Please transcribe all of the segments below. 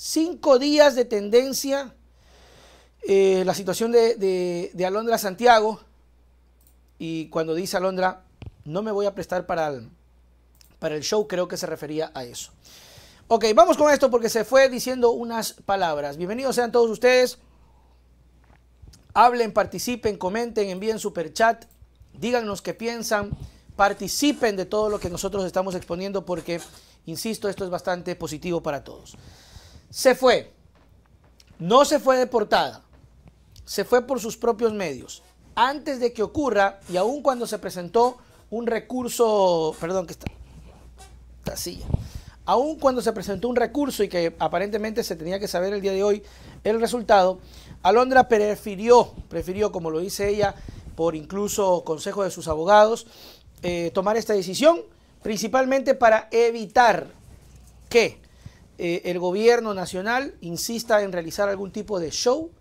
Cinco días de tendencia. Eh, la situación de, Alondra Santiago. Y cuando dice Alondra, no me voy a prestar para para el show, creo que se refería a eso. Ok, vamos con esto porque se fue diciendo unas palabras. Bienvenidos sean todos ustedes. Hablen, participen, comenten, envíen super chat, díganos qué piensan, participen de todo lo que nosotros estamos exponiendo porque, insisto, esto es bastante positivo para todos se fue. No se fue deportada. Se fue por sus propios medios. Antes de que ocurra, y aun cuando se presentó un recurso, perdón que está, esta aun cuando se presentó un recurso y que aparentemente se tenía que saber el día de hoy el resultado, Alondra prefirió, prefirió como lo dice ella, por incluso consejo de sus abogados, eh, tomar esta decisión, principalmente para evitar que eh, el gobierno nacional insista en realizar algún tipo de show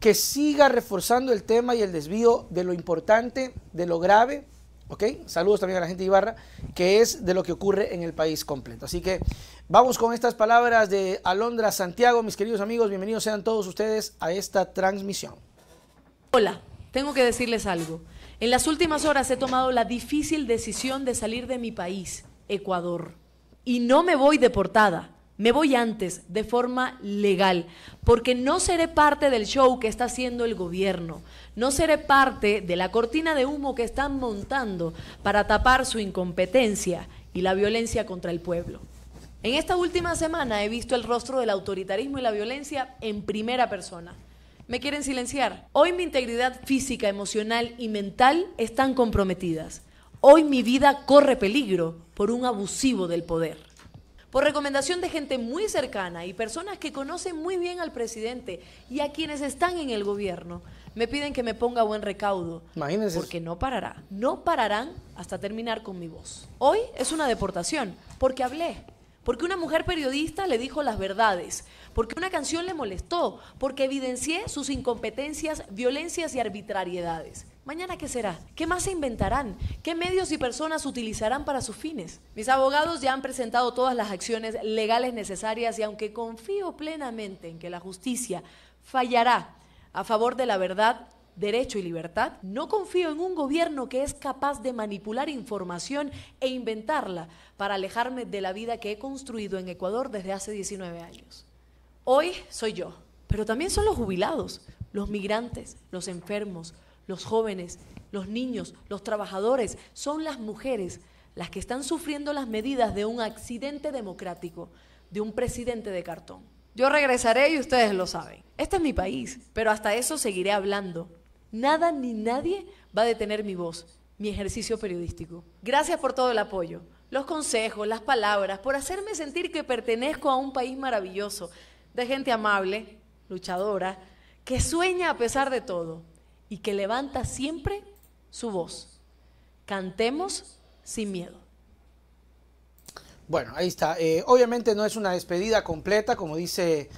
que siga reforzando el tema y el desvío de lo importante, de lo grave, ¿ok? Saludos también a la gente de Ibarra, que es de lo que ocurre en el país completo. Así que vamos con estas palabras de Alondra Santiago, mis queridos amigos, bienvenidos sean todos ustedes a esta transmisión. Hola, tengo que decirles algo. En las últimas horas he tomado la difícil decisión de salir de mi país, Ecuador, y no me voy deportada me voy antes, de forma legal, porque no seré parte del show que está haciendo el gobierno, no seré parte de la cortina de humo que están montando para tapar su incompetencia y la violencia contra el pueblo. En esta última semana he visto el rostro del autoritarismo y la violencia en primera persona. Me quieren silenciar. Hoy mi integridad física, emocional y mental están comprometidas. Hoy mi vida corre peligro por un abusivo del poder por recomendación de gente muy cercana y personas que conocen muy bien al presidente y a quienes están en el gobierno, me piden que me ponga buen recaudo. Imagínense. Porque no parará. No pararán hasta terminar con mi voz. Hoy es una deportación, porque hablé. Porque una mujer periodista le dijo las verdades, porque una canción le molestó, porque evidencié sus incompetencias, violencias y arbitrariedades. ¿Mañana qué será? ¿Qué más se inventarán? ¿Qué medios y personas utilizarán para sus fines? Mis abogados ya han presentado todas las acciones legales necesarias y aunque confío plenamente en que la justicia fallará a favor de la verdad, derecho y libertad, no confío en un gobierno que es capaz de manipular información e inventarla para alejarme de la vida que he construido en Ecuador desde hace 19 años. Hoy soy yo, pero también son los jubilados, los migrantes, los enfermos, los jóvenes, los niños, los trabajadores, son las mujeres las que están sufriendo las medidas de un accidente democrático, de un presidente de cartón. Yo regresaré y ustedes lo saben. Este es mi país, pero hasta eso seguiré hablando. Nada ni nadie va a detener mi voz, mi ejercicio periodístico. Gracias por todo el apoyo, los consejos, las palabras, por hacerme sentir que pertenezco a un país maravilloso, de gente amable, luchadora, que sueña a pesar de todo y que levanta siempre su voz. Cantemos sin miedo. Bueno, ahí está. Eh, obviamente no es una despedida completa, como dice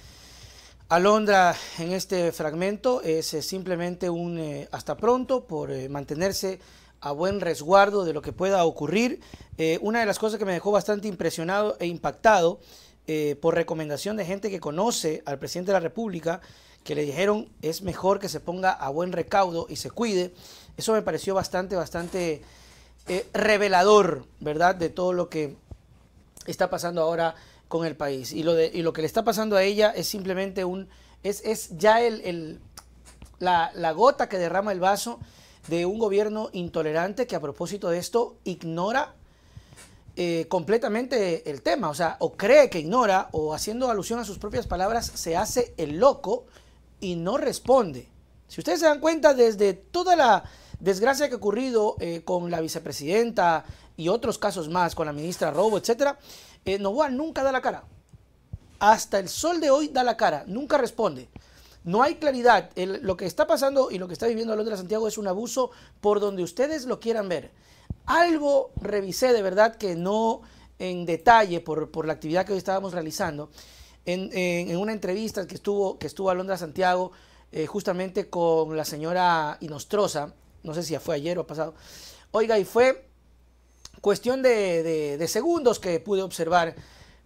Alondra en este fragmento, es eh, simplemente un eh, hasta pronto por mantenerse a buen resguardo de lo que pueda ocurrir. una de las cosas que me dejó bastante impresionado e impactado por recomendación de gente que conoce al presidente de la República que le dijeron es mejor que se ponga a buen recaudo y se cuide. Eso me pareció bastante, bastante eh, revelador, ¿verdad? De todo lo que está pasando ahora con el país. Y lo, de, lo que le está pasando a ella es simplemente un... Es, es ya el, la, la gota que derrama el vaso de un gobierno intolerante que a propósito de esto ignora eh, completamente el tema, o sea, o cree que ignora, o haciendo alusión a sus propias palabras, se hace el loco y no responde. Si ustedes se dan cuenta, desde toda la desgracia que ha ocurrido eh, con la vicepresidenta y otros casos más, con la ministra Robo, etc., eh, Novoa nunca da la cara. Hasta el sol de hoy da la cara, nunca responde. No hay claridad. lo que está pasando y lo que está viviendo Alondra Santiago es un abuso por donde ustedes lo quieran ver. Algo revisé de verdad que no en detalle por, por la actividad que hoy estábamos realizando en, una entrevista que estuvo, que estuvo Londres Santiago, eh, justamente con la señora Inostrosa, no sé si fue ayer o pasado, oiga, y fue cuestión de, de segundos que pude observar,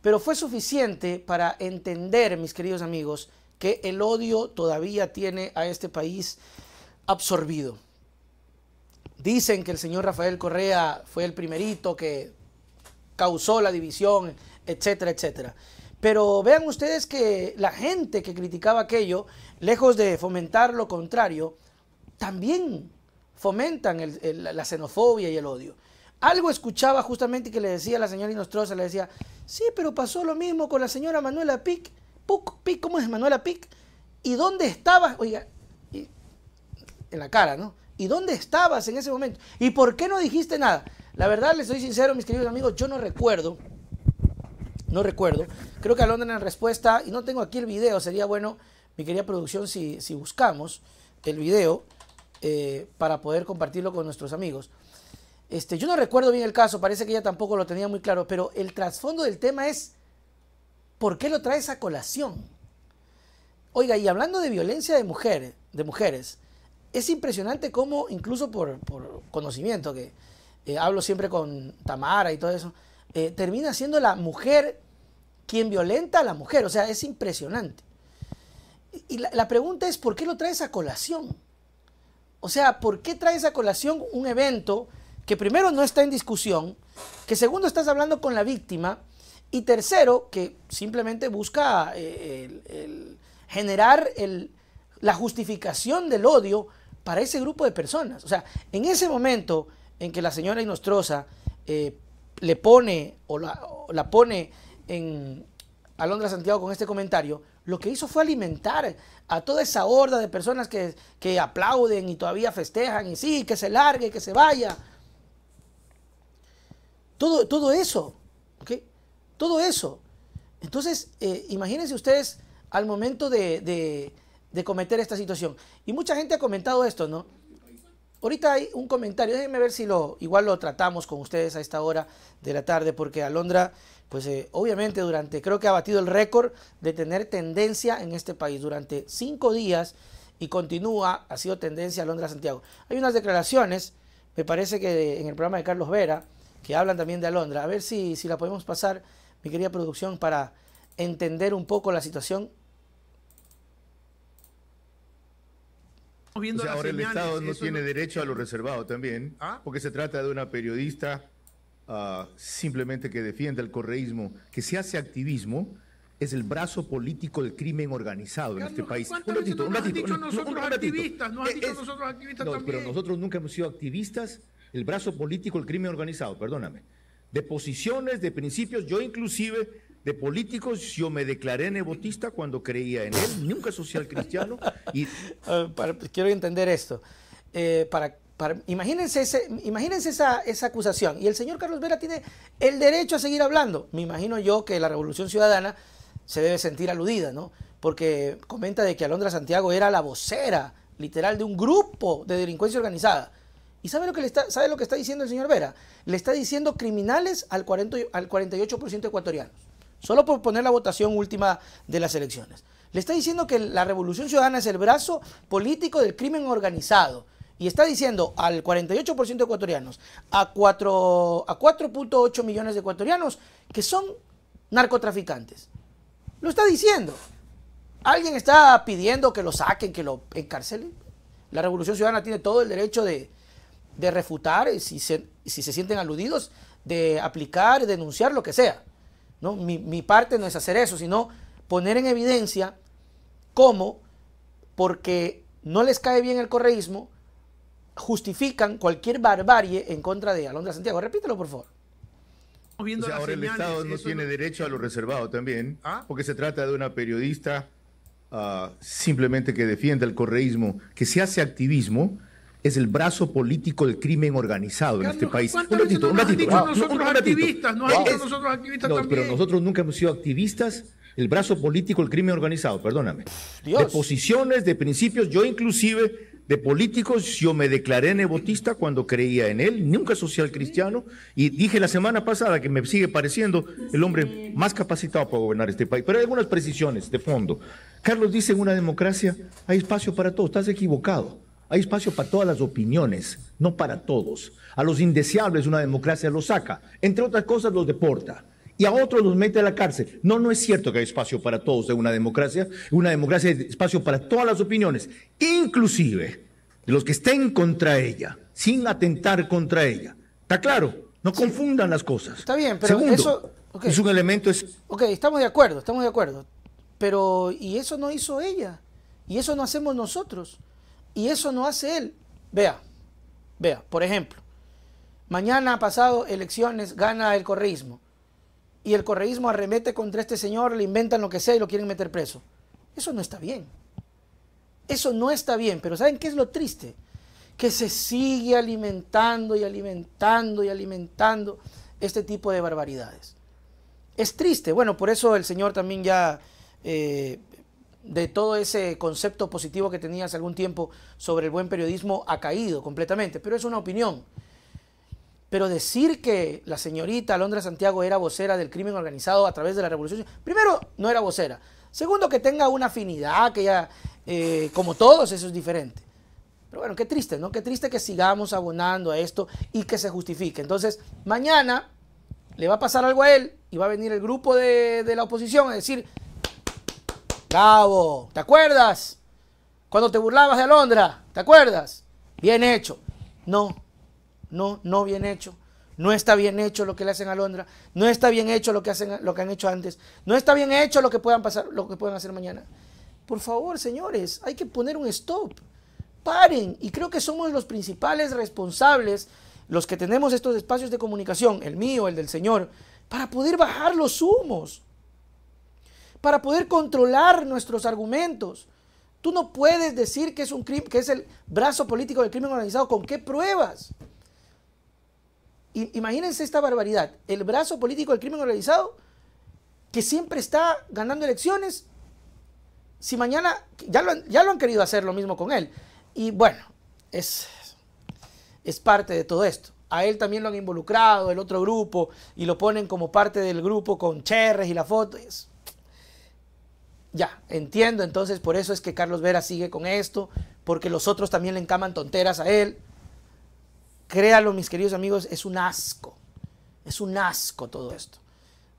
pero fue suficiente para entender, mis queridos amigos, que el odio todavía tiene a este país absorbido. Dicen que el señor Rafael Correa fue el primerito que causó la división, etcétera, etcétera. Pero vean ustedes que la gente que criticaba aquello, lejos de fomentar lo contrario, también fomentan la xenofobia y el odio. Algo escuchaba justamente que le decía la señora Inostrosa, le decía, sí, pero pasó lo mismo con la señora Manuela Pic, Pic, ¿cómo es Manuela Pic? ¿Y dónde estabas? Oiga, en la cara, ¿no? ¿Y dónde estabas en ese momento? ¿Y por qué no dijiste nada? La verdad, les soy sincero, mis queridos amigos, yo no recuerdo no recuerdo. Creo que Alondra en respuesta, y no tengo aquí el video, sería bueno, mi querida producción, si, buscamos el video eh, para poder compartirlo con nuestros amigos. Este, yo no recuerdo bien el caso, parece que ella tampoco lo tenía muy claro, pero el trasfondo del tema es, ¿por qué lo traes a colación? Oiga, y hablando de violencia de, mujer, de mujeres, es impresionante cómo, incluso por, conocimiento, que eh, hablo siempre con Tamara y todo eso, eh, termina siendo la mujer quien violenta a la mujer. O sea, es impresionante. Y la, pregunta es, ¿por qué lo traes a colación? O sea, ¿por qué traes a colación un evento que primero no está en discusión, que segundo estás hablando con la víctima y tercero que simplemente busca eh, generar la justificación del odio para ese grupo de personas? O sea, en ese momento en que la señora Inostrosa eh, le pone o la, o la pone en Alondra Santiago con este comentario, lo que hizo fue alimentar a toda esa horda de personas que, aplauden y todavía festejan y sí, que se largue, que se vaya. Todo, todo eso, ¿ok? Todo eso. Entonces, eh, imagínense ustedes al momento de cometer esta situación. Y mucha gente ha comentado esto, ¿no? Ahorita hay un comentario, déjenme ver si lo igual lo tratamos con ustedes a esta hora de la tarde, porque Alondra, pues eh, obviamente durante, creo que ha batido el récord de tener tendencia en este país durante cinco días y continúa, ha sido tendencia Alondra Santiago. Hay unas declaraciones, me parece que en el programa de Carlos Vera, que hablan también de Alondra. A ver si, si la podemos pasar, mi querida producción, para entender un poco la situación ahora el Estado no tiene derecho a lo reservado también, ¿Ah? porque se trata de una periodista ah, simplemente que defiende el correísmo, que se hace activismo, es el brazo político del crimen organizado en este país. Un ratito, han dicho nosotros activistas, han nosotros activistas Pero nosotros nunca hemos sido activistas, el brazo político del crimen organizado, perdóname. De posiciones, de principios, yo inclusive de políticos. Yo me declaré nebotista cuando creía en él, nunca social cristiano. Y... Ah, pues, quiero entender esto. Eh, para, imagínense, esa, acusación. Y el señor Carlos Vera tiene el derecho a seguir hablando. Me imagino yo que la Revolución Ciudadana se debe sentir aludida, ¿no? Porque comenta de que Alondra Santiago era la vocera literal de un grupo de delincuencia organizada. ¿Y sabe lo que, está, sabe lo que está diciendo el señor Vera? Le está diciendo criminales al, 40, al 48% ecuatoriano solo por poner la votación última de las elecciones. Le está diciendo que la Revolución Ciudadana es el brazo político del crimen organizado. Y está diciendo al 48% de ecuatorianos, a 4.8 a millones de ecuatorianos, que son narcotraficantes. Lo está diciendo. ¿Alguien está pidiendo que lo saquen, que lo encarcelen? La Revolución Ciudadana tiene todo el derecho de, refutar, si se, si se sienten aludidos, de aplicar, denunciar, lo que sea. ¿no? Mi, parte no es hacer eso, sino poner en evidencia cómo, porque no les cae bien el correísmo, justifican cualquier barbarie en contra de Alondra Santiago. Repítelo, por favor. ahora el Estado no tiene derecho a lo reservado también, ¿Ah? porque se trata de una periodista ah, simplemente que defiende el correísmo, que se hace activismo, es el brazo político del crimen organizado en este país. Un ratito, un ratito. No, nosotros un activistas, no, nosotros activistas no, también. Pero nosotros nunca hemos sido activistas el brazo político del crimen organizado, perdóname. De posiciones, de principios, yo inclusive de políticos, yo me declaré nebotista cuando creía en él, nunca social cristiano, y dije la semana pasada que me sigue pareciendo el hombre más capacitado para gobernar este país. Pero hay algunas precisiones de fondo. Carlos dice, en una democracia hay espacio para todos, estás equivocado. Hay espacio para todas las opiniones, no para todos. A los indeseables una democracia los saca, entre otras cosas los deporta. Y a otros los mete a la cárcel. No, no es cierto que hay espacio para todos en una democracia. Una democracia es espacio para todas las opiniones, inclusive de los que estén contra ella, sin atentar contra ella. ¿Está claro? No confundan las cosas. Está bien, pero eso es un elemento... Es... Ok, estamos de acuerdo, estamos de acuerdo. Pero, ¿y eso no hizo ella? ¿Y eso no hacemos nosotros? Y eso no hace él. Vea, vea, por ejemplo, mañana ha pasado elecciones, gana el correísmo. Y el correísmo arremete contra este señor, le inventan lo que sea y lo quieren meter preso. Eso no está bien. Eso no está bien, pero ¿saben qué es lo triste? Que se sigue alimentando y alimentando y alimentando este tipo de barbaridades. Es triste, bueno, por eso el Señor también ya eh, de todo ese concepto positivo que tenía hace algún tiempo sobre el buen periodismo ha caído completamente, pero es una opinión. Pero decir que la señorita Alondra Santiago era vocera del crimen organizado a través de la revolución, primero, no era vocera. Segundo, que tenga una afinidad, que ya, eh, como todos, eso es diferente. Pero bueno, qué triste, ¿no? Qué triste que sigamos abonando a esto y que se justifique. Entonces, mañana le va a pasar algo a él y va a venir el grupo de, de la oposición a decir, cabo ¿te acuerdas? Cuando te burlabas de Alondra, ¿te acuerdas? Bien hecho. No, no, no bien hecho. No está bien hecho lo que le hacen a Alondra. No está bien hecho lo que, hacen, lo que han hecho antes. No está bien hecho lo que puedan pasar, lo que puedan hacer mañana. Por favor, señores, hay que poner un stop. Paren. Y creo que somos los principales responsables, los que tenemos estos espacios de comunicación, el mío, el del Señor, para poder bajar los humos para poder controlar nuestros argumentos. Tú no puedes decir que es, un crimen, que es el brazo político del crimen organizado. ¿Con qué pruebas? Imagínense esta barbaridad. El brazo político del crimen organizado, que siempre está ganando elecciones, si mañana ya lo, han, querido hacer lo mismo con él. Y bueno, es, es parte de todo esto. A él también lo han involucrado, el otro grupo, y lo ponen como parte del grupo con cherres y la foto. Ya, entiendo, entonces por eso es que Carlos Vera sigue con esto, porque los otros también le encaman tonteras a él. Créalo, mis queridos amigos, es un asco. Es un asco todo esto.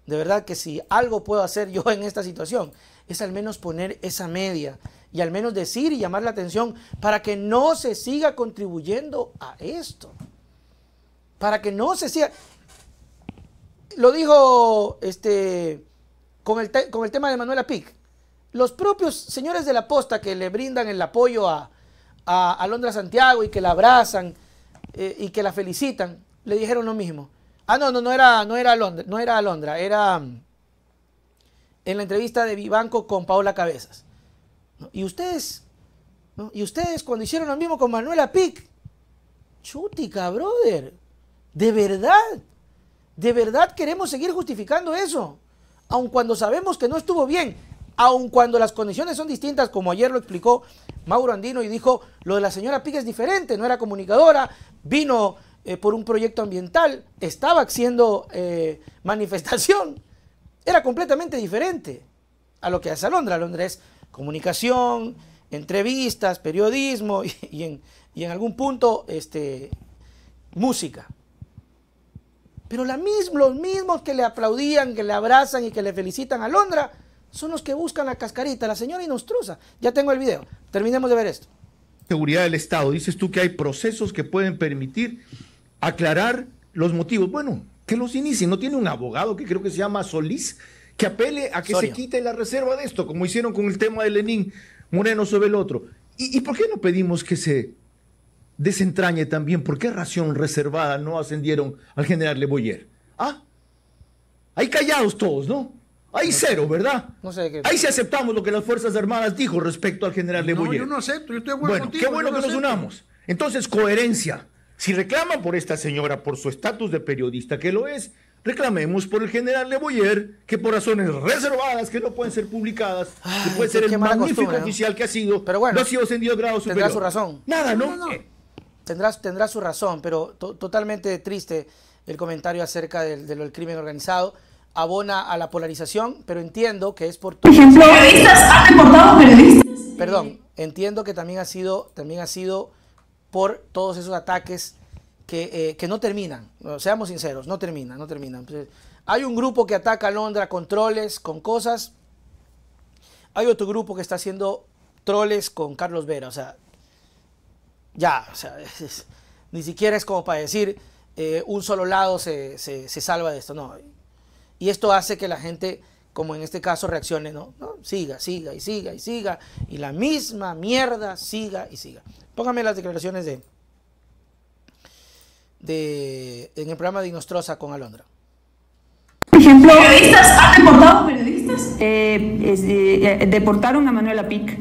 De verdad que si algo puedo hacer yo en esta situación, es al menos poner esa media y al menos decir y llamar la atención para que no se siga contribuyendo a esto. Para que no se siga. Lo dijo este, con, el, con el tema de Manuela Pic los propios señores de la posta que le brindan el apoyo a, a, Londra Santiago y que la abrazan eh, y que la felicitan, le dijeron lo mismo. Ah, no, no, no era, no era Alondra, no era Londra era mm, en la entrevista de Vivanco con Paola Cabezas. Y ustedes, y ustedes cuando hicieron lo mismo con Manuela Pic, chutica, brother, de verdad, de verdad queremos seguir justificando eso, aun cuando sabemos que no estuvo bien aun cuando las condiciones son distintas, como ayer lo explicó Mauro Andino y dijo, lo de la señora Pica es diferente, no era comunicadora, vino eh, por un proyecto ambiental, estaba haciendo eh, manifestación, era completamente diferente a lo que hace Alondra. Alondra es comunicación, entrevistas, periodismo y, en, algún punto este, música. Pero los mismos que le aplaudían, que le abrazan y que le felicitan a Londra son los que buscan la cascarita, la señora Inostruza. Ya tengo el video, terminemos de ver esto. Seguridad del Estado, dices tú que hay procesos que pueden permitir aclarar los motivos. Bueno, que los inicie, no tiene un abogado que creo que se llama Solís, que apele a que se quite la reserva de esto, como hicieron con el tema de Lenín Moreno sobre el otro. ¿Y, por qué no pedimos que se desentrañe también? ¿Por qué ración reservada no ascendieron al general Boyer? Ah, ahí callados todos, ¿no? Ahí cero, ¿verdad? No sé Ahí sí aceptamos lo que las Fuerzas Armadas dijo respecto al general Leboyer. No, yo no acepto, yo estoy de acuerdo bueno, Qué bueno que nos unamos. Entonces, coherencia. Si reclaman por esta señora, por su estatus de periodista que lo es, reclamemos por el general Leboyer, que por razones reservadas, que no pueden ser publicadas, que puede ser el magnífico oficial que ha sido, pero bueno, no ha sido ascendido grado superior. Tendrá su razón. Nada, ¿no? Tendrá, su razón, pero totalmente triste el comentario acerca del crimen organizado abona a la polarización, pero entiendo que es por... Por periodistas, Perdón, entiendo que también ha sido, también ha sido por todos esos ataques que, eh, que no terminan, seamos sinceros, no terminan, no terminan. Pues, hay un grupo que ataca a Londra con troles, con cosas. Hay otro grupo que está haciendo troles con Carlos Vera. O sea, ya, ni siquiera es como para decir eh, un solo lado se, se salva de esto. No, y esto hace que la gente, como en este caso, reaccione, ¿no? ¿no? Siga, siga y siga y siga. Y la misma mierda siga y siga. Póngame las declaraciones de, de en el programa de Inostrosa con Alondra. ejemplo, ¿periodistas? ¿Han deportado periodistas? Eh, eh, eh, deportaron a Manuela Pic.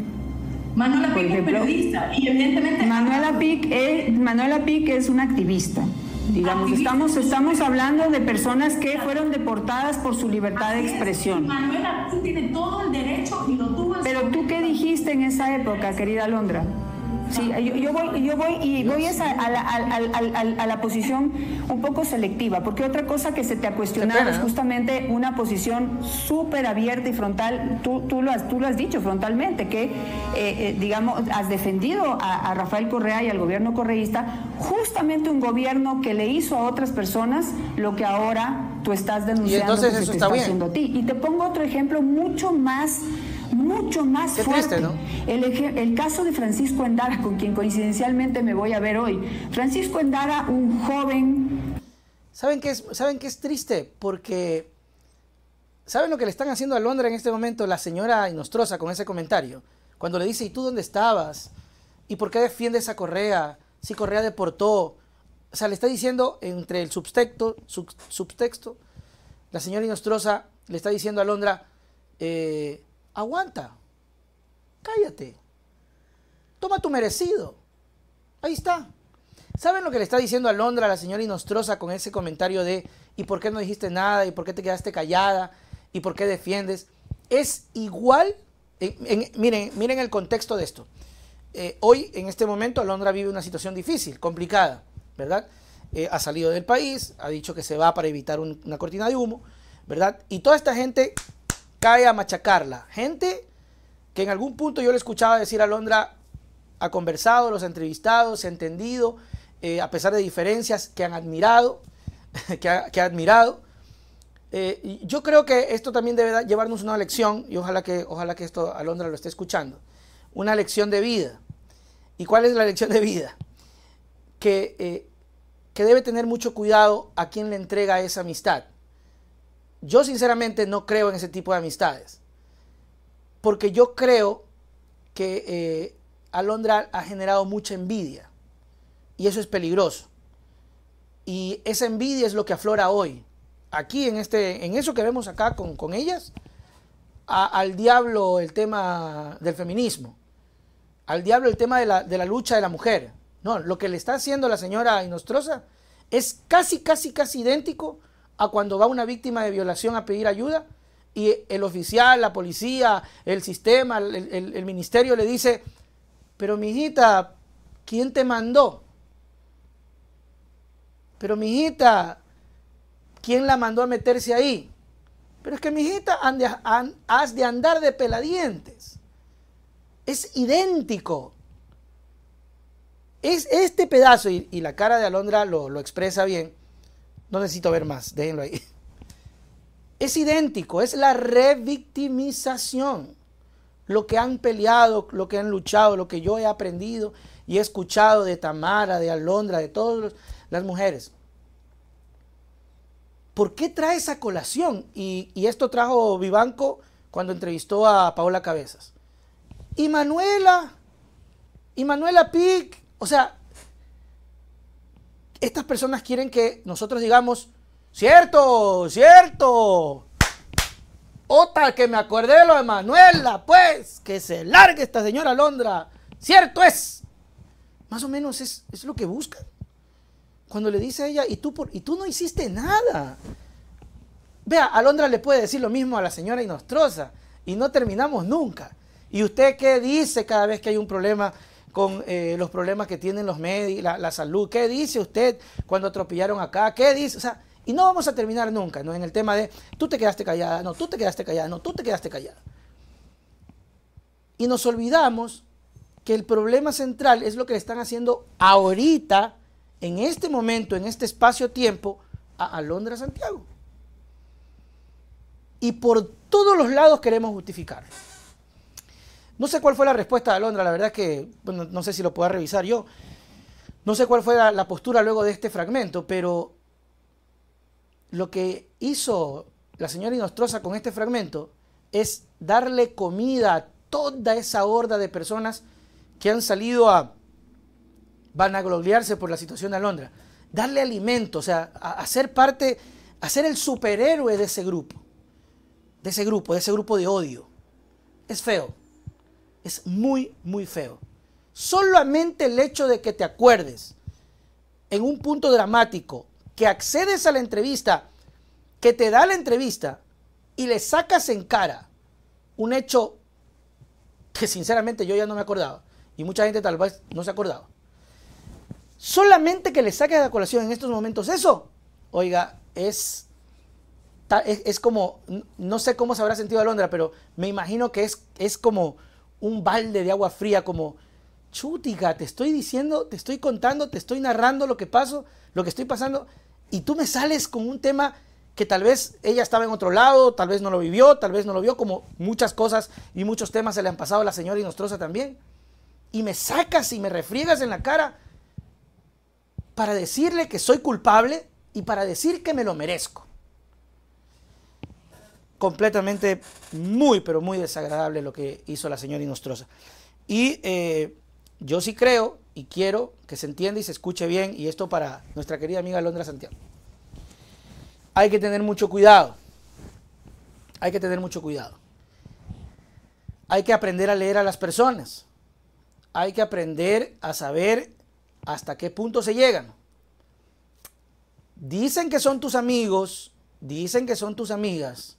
Manuela Pic es periodista y evidentemente... Manuela Pic Manuela Pic es una activista. Digamos, estamos, hablando de personas que fueron deportadas por su libertad de expresión. Manuela, tú tienes todo el derecho y lo Pero tú qué dijiste en esa época, querida Alondra? Sí, yo, voy, yo voy y voy a, la, posición un poco selectiva, porque otra cosa que se te ha cuestionado es justamente una posición súper abierta y frontal, tú, lo has, tú lo has dicho frontalmente, que eh, eh, digamos, has defendido a, Rafael Correa y al gobierno correísta, justamente un gobierno que le hizo a otras personas lo que ahora tú estás denunciando y eso está, está a ti. Y te pongo otro ejemplo mucho más mucho más fuerte. el, caso de Francisco Endara, con quien coincidencialmente me voy a ver hoy. Francisco Endara, un joven... ¿Saben qué es, saben es triste? Porque... ¿Saben lo que le están haciendo a Londra en este momento la señora Inostrosa con ese comentario? Cuando le dice, ¿y tú dónde estabas? ¿Y por qué defiende esa Correa? Si Correa deportó. O sea, le está diciendo entre el subtexto, subtexto la señora Inostrosa le está diciendo a Londra, eh, aguanta, cállate, toma tu merecido. Ahí está. ¿Saben lo que le está diciendo a Londra la señora Inostrosa con ese comentario de ¿y por qué no dijiste nada? ¿y por qué te quedaste callada? ¿y por qué defiendes? Es igual, miren, el contexto de esto. Eh, hoy, en este momento, Londra vive una situación difícil, complicada, ¿verdad? Eh, ha salido del país, ha dicho que se va para evitar una cortina de humo, ¿verdad? Y toda esta gente cae a machacarla. Gente que en algún punto yo le escuchaba decir a Londra, ha conversado, los ha entrevistado, se ha entendido, eh, a pesar de diferencias que han admirado, que, ha, admirado. Eh, yo creo que esto también debe llevarnos una lección, y ojalá que, ojalá que esto Alondra lo esté escuchando, una lección de vida. ¿Y cuál es la lección de vida? que eh, debe tener mucho cuidado a quien le entrega esa amistad. Yo sinceramente no creo en ese tipo de amistades, porque yo creo que eh, Alondra ha generado mucha envidia y eso es peligroso. Y esa envidia es lo que aflora hoy. Aquí en, este, en eso que vemos acá con, ellas, al diablo el tema del feminismo, al diablo el tema de la, de la lucha de la mujer. No, lo que le está haciendo la señora Inostrosa es casi, casi, casi idéntico a cuando va una víctima de violación a pedir ayuda y el oficial, la policía, el sistema, el, ministerio le dice, pero mi hijita, ¿quién te mandó? Pero mi hijita, ¿quién la mandó a meterse ahí? Pero es que mi hijita, has de andar de peladientes. Es idéntico. Es este pedazo, y, la cara de Alondra lo expresa bien no necesito ver más, déjenlo ahí. Es idéntico, es la revictimización. Lo que han peleado, lo que han luchado, lo que yo he aprendido y he escuchado de Tamara, de Alondra, de todas las mujeres. ¿Por qué trae esa colación? Y, esto trajo Vivanco cuando entrevistó a Paola Cabezas. Y Manuela, y Manuela Pic, o sea, estas personas quieren que nosotros digamos, cierto, cierto. Otra que me acordé de lo de Manuela, pues, que se largue esta señora Londra. Cierto es. Más o menos es, lo que buscan. Cuando le dice a ella, y tú, y tú no hiciste nada. Vea, Alondra le puede decir lo mismo a la señora Inostrosa y no terminamos nunca. ¿Y usted qué dice cada vez que hay un problema con eh, los problemas que tienen los medios, la, salud. ¿Qué dice usted cuando atropellaron acá? ¿Qué dice? O sea, y no vamos a terminar nunca, ¿no? En el tema de tú te quedaste callada, no, tú te quedaste callada, no, tú te quedaste callada. Y nos olvidamos que el problema central es lo que le están haciendo ahorita, en este momento, en este espacio-tiempo, a Alondra Santiago. Y por todos los lados queremos justificarlo. No sé cuál fue la respuesta de Alondra, la verdad es que no sé si lo pueda revisar yo. No sé cuál fue la, postura luego de este fragmento, pero lo que hizo la señora Inostrosa con este fragmento es darle comida a toda esa horda de personas que han salido a vanagloriarse por la situación de Alondra. Darle alimento, o sea, hacer parte, hacer el superhéroe de ese grupo, de ese grupo, de ese grupo de odio. Es feo, es muy, muy feo. Solamente el hecho de que te acuerdes en un punto dramático, que accedes a la entrevista, que te da la entrevista y le sacas en cara un hecho que sinceramente yo ya no me acordaba y mucha gente tal vez no se acordaba. Solamente que le saques la colación en estos momentos eso, oiga, es, es, como, no sé cómo se habrá sentido Alondra, pero me imagino que es, es como un balde de agua fría como, chútica, te estoy diciendo, te estoy contando, te estoy narrando lo que paso, lo que estoy pasando, y tú me sales con un tema que tal vez ella estaba en otro lado, tal vez no lo vivió, tal vez no lo vio, como muchas cosas y muchos temas se le han pasado a la señora Inostrosa también. Y me sacas y me refriegas en la cara para decirle que soy culpable y para decir que me lo merezco completamente muy, pero muy desagradable lo que hizo la señora Inostrosa. Y eh, yo sí creo y quiero que se entienda y se escuche bien, y esto para nuestra querida amiga Londra Santiago. Hay que tener mucho cuidado, hay que tener mucho cuidado. Hay que aprender a leer a las personas, hay que aprender a saber hasta qué punto se llegan. Dicen que son tus amigos, dicen que son tus amigas,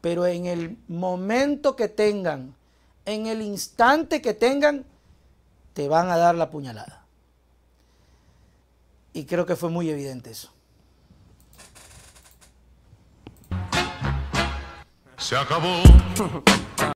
pero en el momento que tengan, en el instante que tengan, te van a dar la puñalada. Y creo que fue muy evidente eso. Se acabó.